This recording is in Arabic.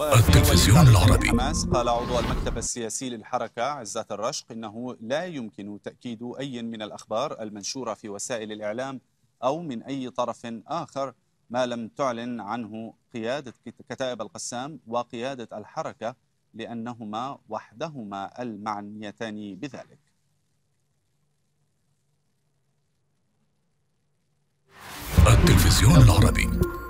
التلفزيون العربي حماس قال عضو المكتب السياسي للحركة عزات الرشق إنه لا يمكن تأكيد أي من الأخبار المنشورة في وسائل الإعلام أو من أي طرف آخر ما لم تعلن عنه قيادة كتائب القسام وقيادة الحركة لأنهما وحدهما المعنيتان بذلك التلفزيون العربي